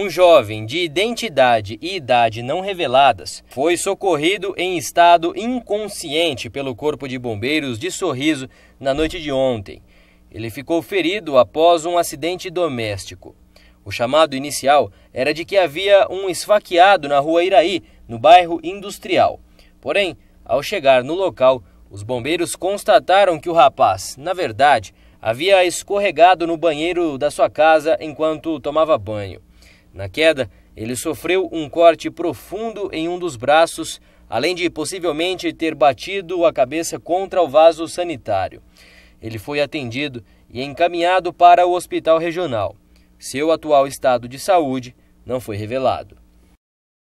Um jovem de identidade e idade não reveladas foi socorrido em estado inconsciente pelo Corpo de Bombeiros de Sorriso na noite de ontem. Ele ficou ferido após um acidente doméstico. O chamado inicial era de que havia um esfaqueado na rua Iraí, no bairro Industrial. Porém, ao chegar no local, os bombeiros constataram que o rapaz, na verdade, havia escorregado no banheiro da sua casa enquanto tomava banho. Na queda, ele sofreu um corte profundo em um dos braços, além de possivelmente ter batido a cabeça contra o vaso sanitário. Ele foi atendido e encaminhado para o hospital regional. Seu atual estado de saúde não foi revelado.